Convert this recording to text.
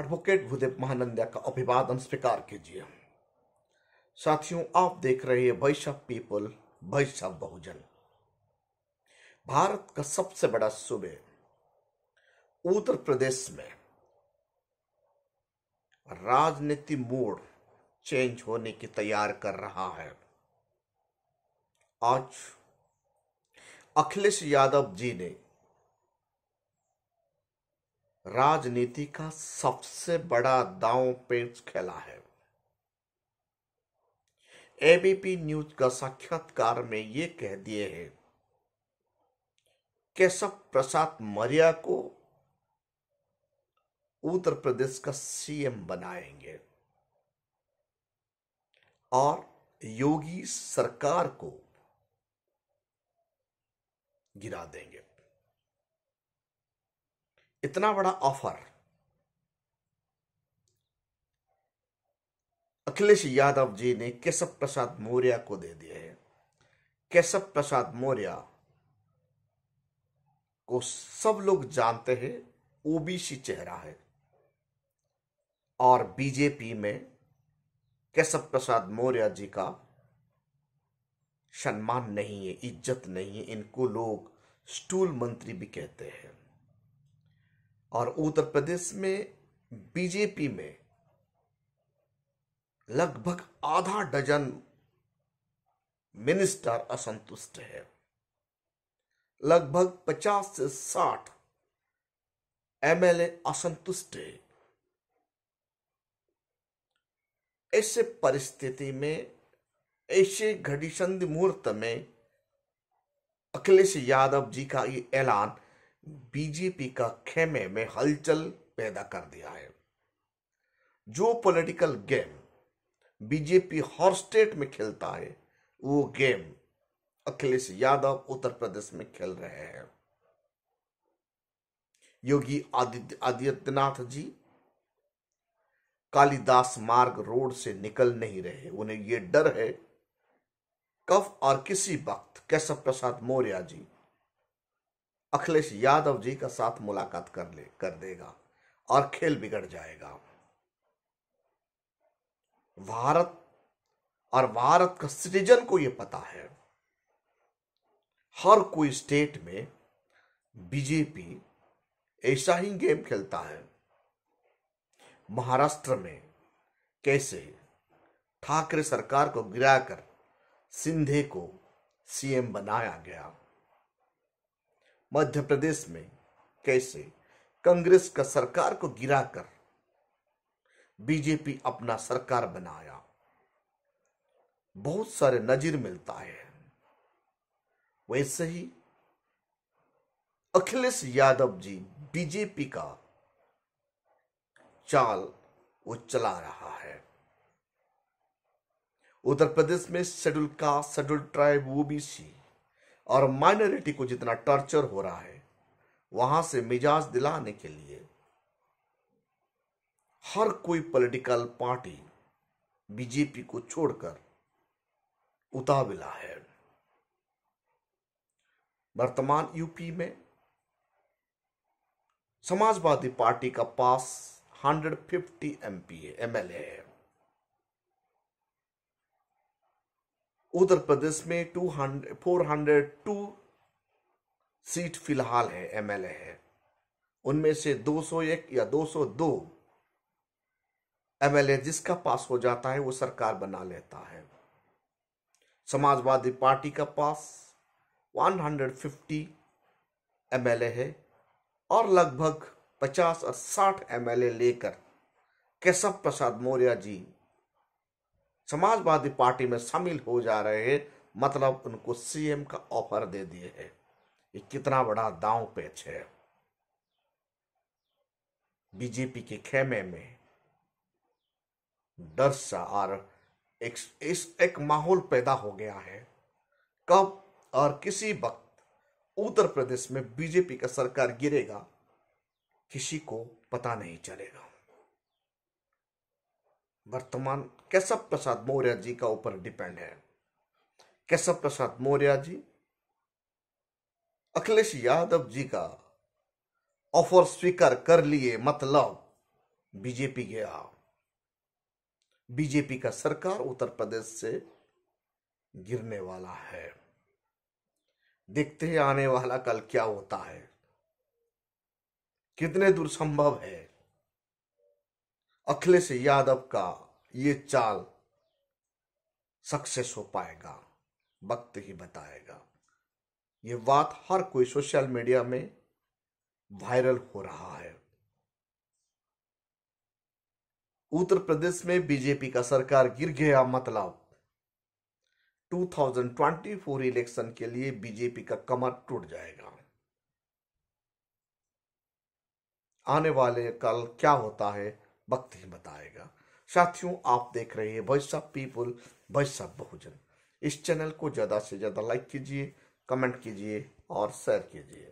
advocate Bhudev Mahananda का अभिवादन स्वीकार कीजिए साथियों आप देख रहे हैं voice of people voice of Bahujan Bharat का सबसे बड़ा सूबे उत्तर प्रदेश में राजनीति मोड़ चेंज होने की तैयार कर रहा है आज अखिलेश यादव जी ने राजनीति का सबसे बड़ा दांव पेंच खेला है एबीपी न्यूज का साक्षात्कार में ये कह दिए हैं केशव प्रसाद मौर्य को उत्तर प्रदेश का सीएम बनाएंगे और योगी सरकार को गिरा देंगे इतना बड़ा ऑफर अखिलेश यादव जी ने केशव प्रसाद मौर्य को दे दिए है केशव प्रसाद मौर्य को सब लोग जानते हैं ओबीसी चेहरा है और बीजेपी में केशव प्रसाद मौर्य जी का सम्मान नहीं है इज्जत नहीं है इनको लोग स्टूल मंत्री भी कहते हैं और उत्तर प्रदेश में बीजेपी में लगभग आधा डजन मिनिस्टर असंतुष्ट है लगभग पचास से साठ एमएलए असंतुष्ट है ऐसे परिस्थिति में ऐसे घड़ी संधि मुहूर्त में अखिलेश यादव जी का ये ऐलान बीजेपी का खेमे में हलचल पैदा कर दिया है जो पॉलिटिकल गेम बीजेपी हर स्टेट में खेलता है वो गेम अखिलेश यादव उत्तर प्रदेश में खेल रहे हैं योगी आदित्यनाथ जी कालिदास मार्ग रोड से निकल नहीं रहे उन्हें यह डर है कब और किसी वक्त केशव प्रसाद मौर्य जी अखिलेश यादव जी का साथ मुलाकात कर ले कर देगा और खेल बिगड़ जाएगा भारत और भारत का सिटीजन को यह पता है हर कोई स्टेट में बीजेपी ऐसा ही गेम खेलता है महाराष्ट्र में कैसे ठाकरे सरकार को गिराकर सिंधे को सीएम बनाया गया मध्य प्रदेश में कैसे कांग्रेस का सरकार को गिराकर बीजेपी अपना सरकार बनाया बहुत सारे नजीर मिलता है वैसे ही अखिलेश यादव जी बीजेपी का चाल वो चला रहा है उत्तर प्रदेश में schedule caste schedule tribe OBC और माइनॉरिटी को जितना टॉर्चर हो रहा है वहां से मिजाज दिलाने के लिए हर कोई पॉलिटिकल पार्टी बीजेपी को छोड़कर उतावला है वर्तमान यूपी में समाजवादी पार्टी का पास 150 एमपी एमएलए है उत्तर प्रदेश में two hundred four hundred two seat फिलहाल है एमएलए है उनमें से 201 या 202 एमएलए जिसका पास हो जाता है वो सरकार बना लेता है समाजवादी पार्टी का पास 150 एमएलए है और लगभग 50 और 60 एमएलए लेकर केशव प्रसाद मौर्य जी समाजवादी पार्टी में शामिल हो जा रहे हैं मतलब उनको सीएम का ऑफर दे दिए है ये कितना बड़ा दांव पेच है बीजेपी के खेमे में डर सा और एक, इस एक माहौल पैदा हो गया है कब और किसी वक्त उत्तर प्रदेश में बीजेपी का सरकार गिरेगा किसी को पता नहीं चलेगा वर्तमान केशव प्रसाद मौर्य जी का ऊपर डिपेंड है केशव प्रसाद मौर्य जी अखिलेश यादव जी का ऑफर स्वीकार कर लिए मतलब बीजेपी गया बीजेपी का सरकार उत्तर प्रदेश से गिरने वाला है देखते हैं आने वाला कल क्या होता है कितने दूर संभव है अखिलेश यादव का ये चाल सक्सेस हो पाएगा वक्त ही बताएगा ये बात हर कोई सोशल मीडिया में वायरल हो रहा है उत्तर प्रदेश में बीजेपी का सरकार गिर गया मतलब 2024 इलेक्शन के लिए बीजेपी का कमर टूट जाएगा आने वाले कल क्या होता है वक्त ही बताएगा साथियों आप देख रहे हैं voice of people voice of Bahujan इस चैनल को ज़्यादा से ज़्यादा लाइक कीजिए कमेंट कीजिए और शेयर कीजिए